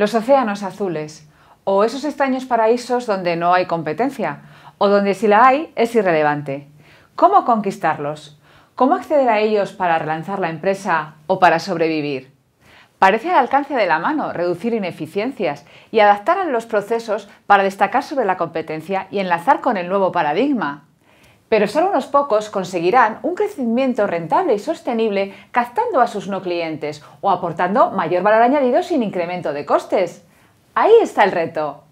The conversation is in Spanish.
los océanos azules, o esos extraños paraísos donde no hay competencia, o donde si la hay es irrelevante. ¿Cómo conquistarlos? ¿Cómo acceder a ellos para relanzar la empresa o para sobrevivir? Parece al alcance de la mano reducir ineficiencias y adaptar a los procesos para destacar sobre la competencia y enlazar con el nuevo paradigma pero solo unos pocos conseguirán un crecimiento rentable y sostenible captando a sus no clientes o aportando mayor valor añadido sin incremento de costes. Ahí está el reto.